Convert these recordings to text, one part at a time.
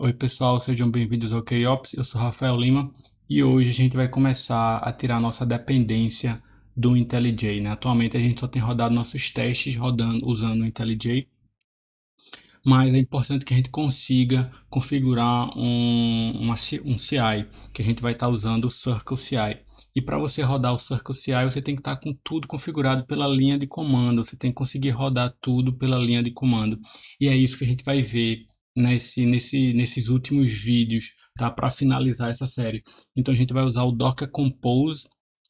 Oi pessoal, sejam bem-vindos ao KOps, eu sou Rafael Lima e hoje a gente vai começar a tirar nossa dependência do IntelliJ. Né? Atualmente a gente só tem rodado nossos testes rodando, usando o IntelliJ, mas é importante que a gente consiga configurar um, uma, um CI, que a gente vai estar usando o Circle CI. E para você rodar o Circle CI, você tem que estar com tudo configurado pela linha de comando, você tem que conseguir rodar tudo pela linha de comando. E é isso que a gente vai ver nesse, nesse, nesses últimos vídeos, tá? Para finalizar essa série. Então a gente vai usar o Docker Compose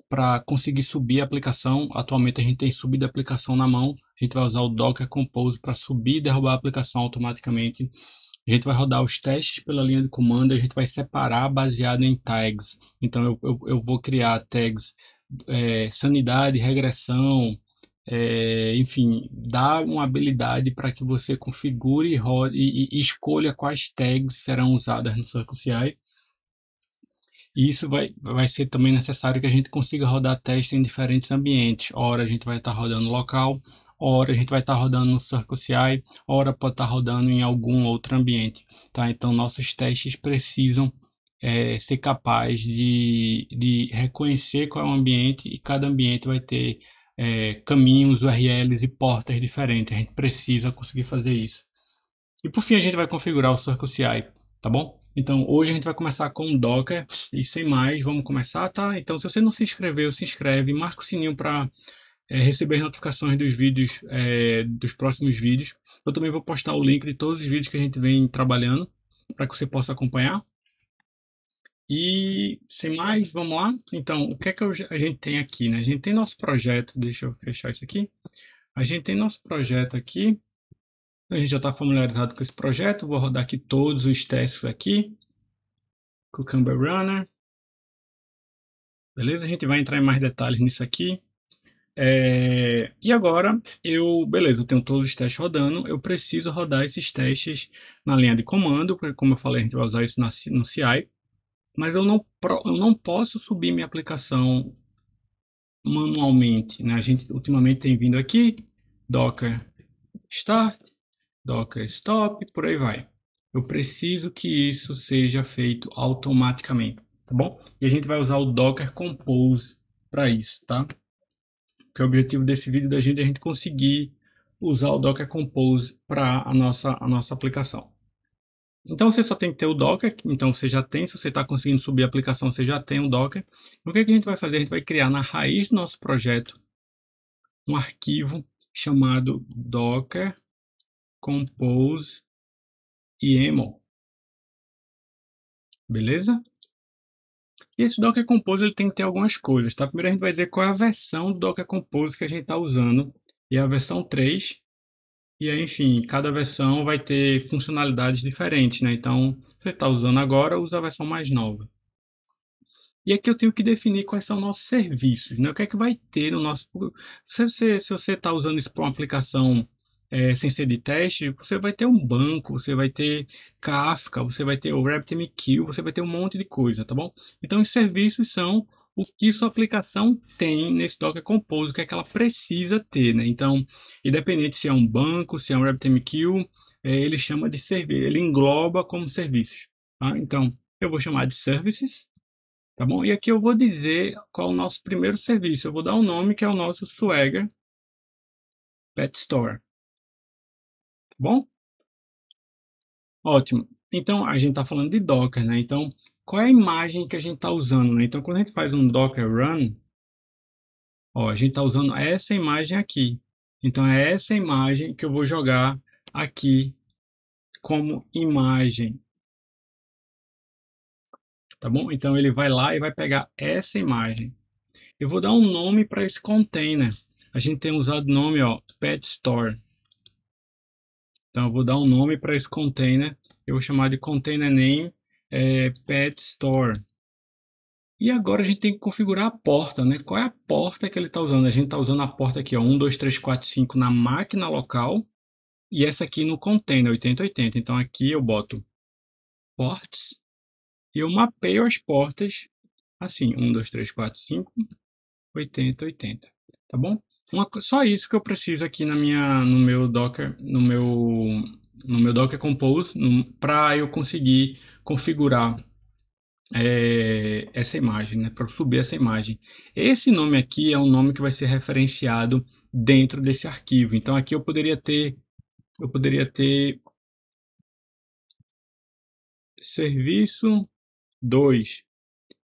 para conseguir subir a aplicação. Atualmente a gente tem subido a aplicação na mão. A gente vai usar o Docker Compose para subir e derrubar a aplicação automaticamente. A gente vai rodar os testes pela linha de comando e a gente vai separar baseado em tags. Então eu, eu, eu vou criar tags é, sanidade, regressão, é, enfim, dá uma habilidade para que você configure rode, e, e, escolha quais tags serão usadas no CircleCI. E isso vai, vai ser também necessário que a gente consiga rodar teste em diferentes ambientes. Ora a gente vai estar tá rodando local, hora a gente vai estar tá rodando no CircleCI, hora pode estar tá rodando em algum outro ambiente. Tá? Então nossos testes precisam é, ser capazes de, de reconhecer qual é o ambiente e cada ambiente vai ter é, caminhos, URLs e portas diferentes. A gente precisa conseguir fazer isso. E por fim, a gente vai configurar o CircleCI, tá bom? Então, hoje a gente vai começar com Docker e sem mais, vamos começar, tá? Então, se você não se inscreveu, se inscreve, marca o sininho para é, receber as notificações dos vídeos, é, dos próximos vídeos. Eu também vou postar o link de todos os vídeos que a gente vem trabalhando, para que você possa acompanhar. E sem mais, vamos lá? Então, o que é que eu, a gente tem aqui? Né? A gente tem nosso projeto, deixa eu fechar isso aqui. A gente tem nosso projeto aqui. A gente já está familiarizado com esse projeto. Vou rodar aqui todos os testes aqui. Cucumber Runner. Beleza? A gente vai entrar em mais detalhes nisso aqui. É, e agora, eu, beleza, eu tenho todos os testes rodando, eu preciso rodar esses testes na linha de comando, porque como eu falei, a gente vai usar isso na, no CI mas eu não, eu não posso subir minha aplicação manualmente. Né? A gente ultimamente tem vindo aqui, docker start, docker stop, por aí vai. Eu preciso que isso seja feito automaticamente, tá bom? E a gente vai usar o docker compose para isso, tá? Que o objetivo desse vídeo da gente é a gente conseguir usar o docker compose para a nossa, a nossa aplicação. Então você só tem que ter o Docker, então você já tem, se você está conseguindo subir a aplicação, você já tem o Docker. O que, é que a gente vai fazer? A gente vai criar na raiz do nosso projeto um arquivo chamado docker compose emo. Beleza? E esse Docker Compose ele tem que ter algumas coisas, tá? Primeiro a gente vai dizer qual é a versão do Docker Compose que a gente está usando. E a versão 3 e aí, enfim, cada versão vai ter funcionalidades diferentes, né? Então, você está usando agora, usa a versão mais nova. E aqui eu tenho que definir quais são nossos serviços, né? O que é que vai ter no nosso... Se você está se você tá usando isso para uma aplicação é, sem ser de teste, você vai ter um banco, você vai ter Kafka, você vai ter o RabbitMQ, você vai ter um monte de coisa, tá bom? Então, os serviços são o que sua aplicação tem nesse Docker Compose, o que é que ela precisa ter, né? Então, independente se é um banco, se é um RabbitMQ, é, ele chama de serviço, ele engloba como serviços. Tá? Então, eu vou chamar de services, tá bom? E aqui eu vou dizer qual é o nosso primeiro serviço. Eu vou dar o um nome que é o nosso Swagger Pet Store, tá bom? Ótimo. Então, a gente está falando de Docker, né? Então, qual é a imagem que a gente está usando, né? Então, quando a gente faz um Docker Run, ó, a gente está usando essa imagem aqui. Então, é essa imagem que eu vou jogar aqui como imagem. Tá bom? Então, ele vai lá e vai pegar essa imagem. Eu vou dar um nome para esse container. A gente tem usado o nome, ó, Pet Store. Então, eu vou dar um nome para esse container. Eu vou chamar de container name é, Pet Store. E agora a gente tem que configurar a porta, né? Qual é a porta que ele está usando? A gente está usando a porta aqui, ó, 1, 2, 3, 4, 5 na máquina local e essa aqui no container, 8080. Então aqui eu boto ports e eu mapeio as portas assim, 1, 2, 3, 4, 5, 80, 80, tá bom? Uma, só isso que eu preciso aqui na minha, no meu Docker, no meu no meu Docker Compose para eu conseguir configurar é, essa imagem, né, para subir essa imagem. Esse nome aqui é um nome que vai ser referenciado dentro desse arquivo. Então aqui eu poderia ter, eu poderia ter serviço 2.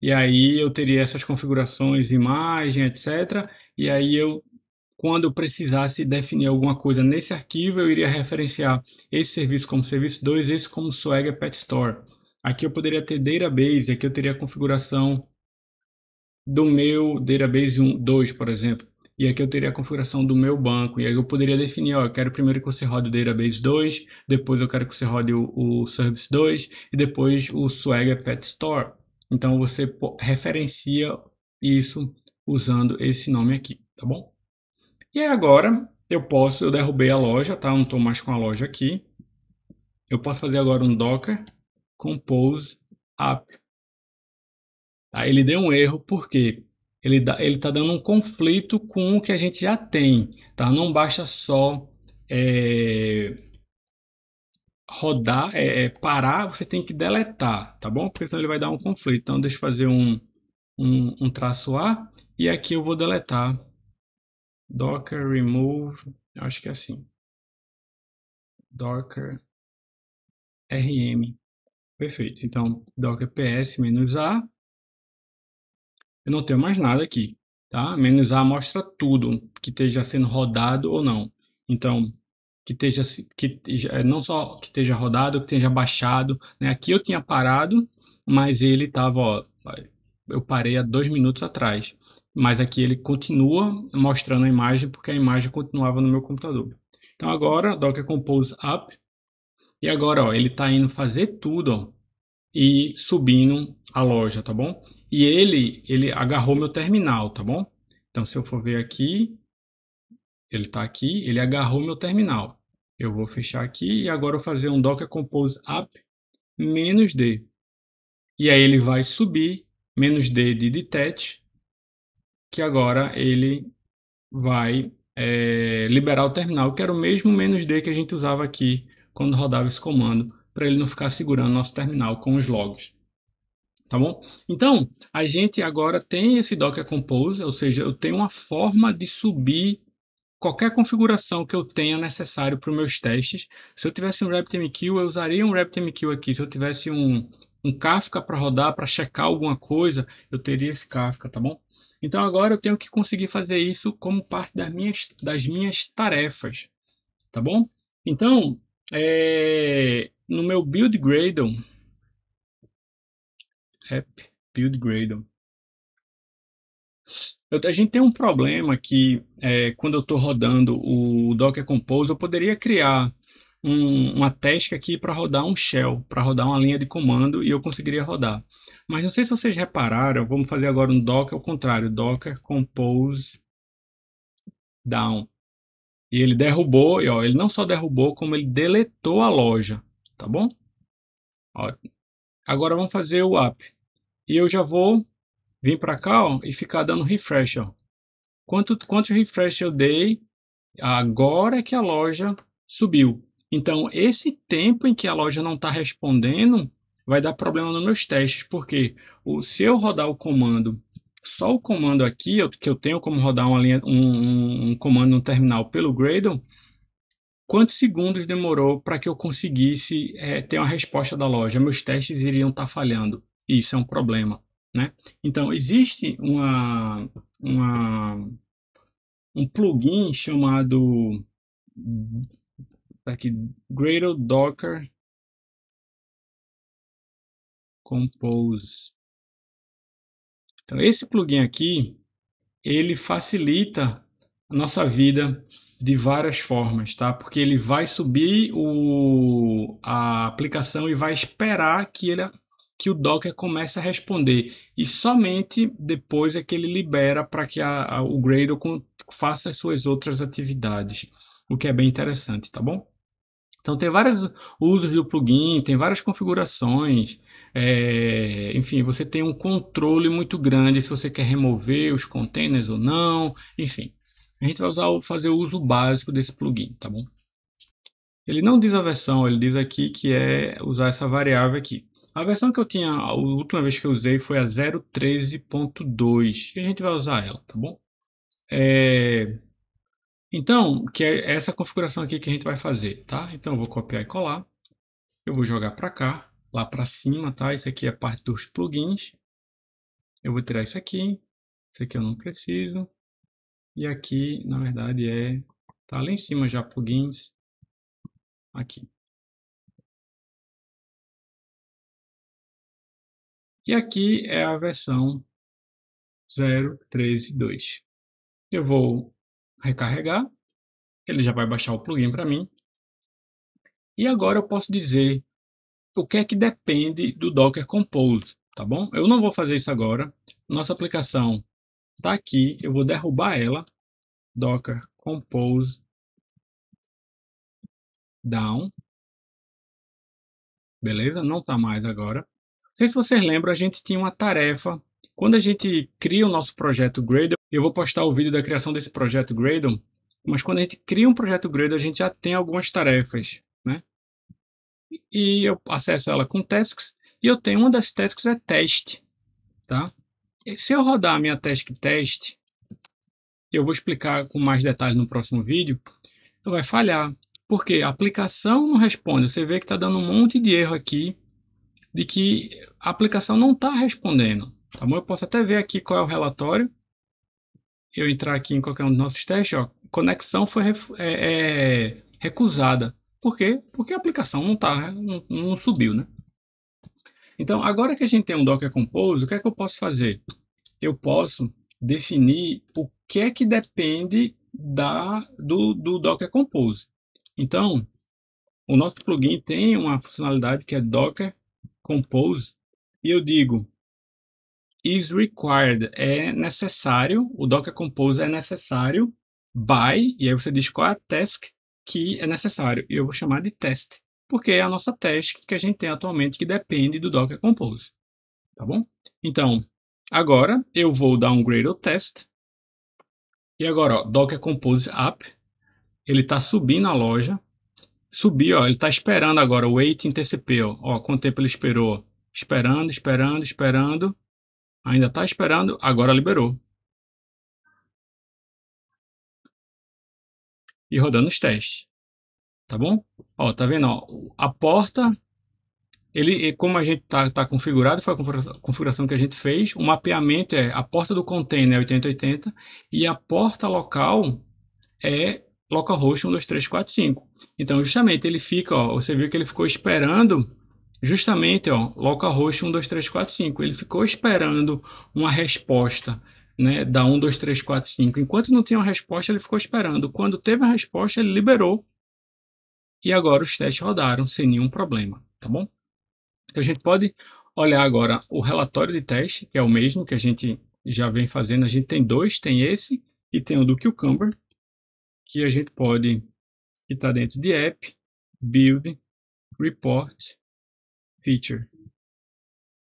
E aí eu teria essas configurações, imagem, etc. E aí eu quando eu precisasse definir alguma coisa nesse arquivo, eu iria referenciar esse serviço como serviço 2, esse como Swagger Pet Store. Aqui eu poderia ter database, aqui eu teria a configuração do meu database 1, 2, por exemplo. E aqui eu teria a configuração do meu banco. E aí eu poderia definir, ó, eu quero primeiro que você rode o database 2, depois eu quero que você rode o, o service 2 e depois o Swagger Pet Store. Então você referencia isso usando esse nome aqui, tá bom? E agora eu posso, eu derrubei a loja, tá? não estou mais com a loja aqui. Eu posso fazer agora um docker compose app. Tá? Ele deu um erro porque ele dá, ele está dando um conflito com o que a gente já tem, tá? Não basta só é, rodar, é, é, parar, você tem que deletar, tá bom? Porque senão ele vai dar um conflito. Então deixa eu fazer um, um, um traço A e aqui eu vou deletar docker remove, acho que é assim, docker rm, perfeito, então docker ps-a, eu não tenho mais nada aqui, tá? Menos A mostra tudo que esteja sendo rodado ou não. Então, que esteja, que esteja é, não só que esteja rodado, que esteja baixado. Né? Aqui eu tinha parado, mas ele estava, eu parei há dois minutos atrás mas aqui ele continua mostrando a imagem porque a imagem continuava no meu computador. Então agora Docker Compose up e agora ó, ele está indo fazer tudo ó, e subindo a loja, tá bom? E ele ele agarrou meu terminal, tá bom? Então se eu for ver aqui, ele está aqui, ele agarrou meu terminal. Eu vou fechar aqui e agora vou fazer um Docker Compose up menos D. E aí ele vai subir menos D de detach que agora ele vai é, liberar o terminal, que era o mesmo menos "-d", que a gente usava aqui quando rodava esse comando, para ele não ficar segurando nosso terminal com os logs. Tá bom? Então, a gente agora tem esse Docker Compose, ou seja, eu tenho uma forma de subir qualquer configuração que eu tenha necessário para os meus testes. Se eu tivesse um RabbitMQ, eu usaria um RabbitMQ aqui. Se eu tivesse um, um Kafka para rodar, para checar alguma coisa, eu teria esse Kafka, tá bom? Então agora eu tenho que conseguir fazer isso como parte das minhas, das minhas tarefas, tá bom? Então, é, no meu build Gradle, app build Gradle, eu, a gente tem um problema que é, quando eu estou rodando o Docker Compose, eu poderia criar um, uma task aqui para rodar um shell, para rodar uma linha de comando e eu conseguiria rodar. Mas não sei se vocês repararam, vamos fazer agora um Docker ao contrário, Docker compose down. E ele derrubou, e ó, ele não só derrubou, como ele deletou a loja, tá bom? Ó, agora vamos fazer o app. E eu já vou vir para cá ó, e ficar dando refresh. Ó. Quanto, quanto refresh eu dei, agora é que a loja subiu. Então, esse tempo em que a loja não está respondendo, vai dar problema nos meus testes, porque o, se eu rodar o comando, só o comando aqui, eu, que eu tenho como rodar uma linha, um, um, comando no terminal pelo Gradle, quantos segundos demorou para que eu conseguisse é, ter uma resposta da loja? Meus testes iriam estar tá falhando, e isso é um problema. Né? Então, existe uma, uma, um plugin chamado hum, tá aqui, Gradle Docker Compose. Então, esse plugin aqui, ele facilita a nossa vida de várias formas, tá? Porque ele vai subir o, a aplicação e vai esperar que, ele, que o Docker comece a responder. E somente depois é que ele libera para que a, a, o Gradle faça as suas outras atividades, o que é bem interessante, tá bom? Então tem vários usos do plugin, tem várias configurações, é, enfim, você tem um controle muito grande se você quer remover os containers ou não, enfim. A gente vai usar, fazer o uso básico desse plugin, tá bom? Ele não diz a versão, ele diz aqui que é usar essa variável aqui. A versão que eu tinha, a última vez que eu usei foi a 0.13.2 e a gente vai usar ela, tá bom? É... Então, que é essa configuração aqui que a gente vai fazer, tá? Então eu vou copiar e colar, eu vou jogar para cá, lá para cima, tá? Isso aqui é parte dos plugins. Eu vou tirar isso aqui. Isso aqui eu não preciso. E aqui, na verdade, é... Tá lá em cima já, plugins. Aqui. E aqui é a versão 0.13.2. Eu vou recarregar. Ele já vai baixar o plugin para mim. E agora eu posso dizer o que é que depende do Docker Compose, tá bom? Eu não vou fazer isso agora. Nossa aplicação está aqui, eu vou derrubar ela, docker compose down, beleza? Não está mais agora. Não sei se vocês lembram, a gente tinha uma tarefa, quando a gente cria o nosso projeto Gradle, eu vou postar o vídeo da criação desse projeto Gradle, mas quando a gente cria um projeto Gradle, a gente já tem algumas tarefas, né? e eu acesso ela com tasks e eu tenho uma das tasks é teste, tá? E se eu rodar a minha task teste eu vou explicar com mais detalhes no próximo vídeo, vai falhar, porque a aplicação não responde. Você vê que está dando um monte de erro aqui, de que a aplicação não está respondendo. Tá bom? Eu posso até ver aqui qual é o relatório. Eu entrar aqui em qualquer um dos nossos testes, ó, conexão foi é, é, recusada. Por quê? Porque a aplicação não, tá, não, não subiu, né? Então, agora que a gente tem um Docker Compose, o que é que eu posso fazer? Eu posso definir o que é que depende da, do, do Docker Compose. Então, o nosso plugin tem uma funcionalidade que é Docker Compose, e eu digo is required, é necessário, o Docker Compose é necessário by, e aí você diz qual é a task que é necessário. E eu vou chamar de teste, porque é a nossa teste que a gente tem atualmente que depende do Docker Compose. Tá bom? Então, agora eu vou dar um Gradle test. E agora, ó, Docker Compose app, ele está subindo a loja. Subiu, ó, ele está esperando agora o waiting TCP, ó. ó, quanto tempo ele esperou. Esperando, esperando, esperando. Ainda está esperando, agora liberou. e rodando os testes. Tá bom? Ó, tá vendo? Ó, a porta, ele, como a gente tá, tá configurado, foi a configuração que a gente fez, o mapeamento é a porta do container 8080 e a porta local é localhost 12345. Então, justamente, ele fica, ó, você viu que ele ficou esperando justamente, ó, localhost 12345. Ele ficou esperando uma resposta né, da 1, 2, 3, 4, 5. Enquanto não tinha uma resposta, ele ficou esperando. Quando teve a resposta, ele liberou. E agora os testes rodaram sem nenhum problema, tá bom? Então a gente pode olhar agora o relatório de teste, que é o mesmo que a gente já vem fazendo. A gente tem dois, tem esse e tem o do Cucumber, que a gente pode, que está dentro de App, Build, Report, Feature.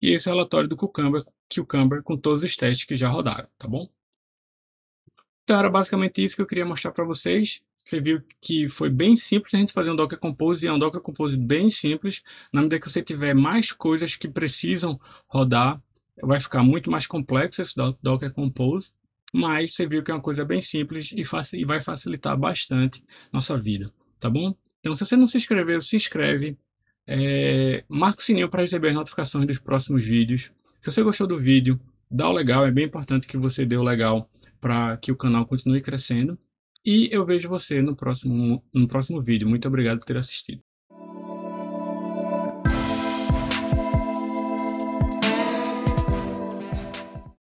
E esse é relatório do Cucumber que o Cucumber com todos os testes que já rodaram, tá bom? Então era basicamente isso que eu queria mostrar para vocês. Você viu que foi bem simples a gente fazer um Docker Compose, e é um Docker Compose bem simples. Na medida que você tiver mais coisas que precisam rodar, vai ficar muito mais complexo esse Docker Compose, mas você viu que é uma coisa bem simples e, e vai facilitar bastante nossa vida, tá bom? Então se você não se inscreveu, se inscreve, é, marca o sininho para receber as notificações dos próximos vídeos. Se você gostou do vídeo, dá o legal, é bem importante que você dê o legal para que o canal continue crescendo. E eu vejo você no próximo, no próximo vídeo. Muito obrigado por ter assistido.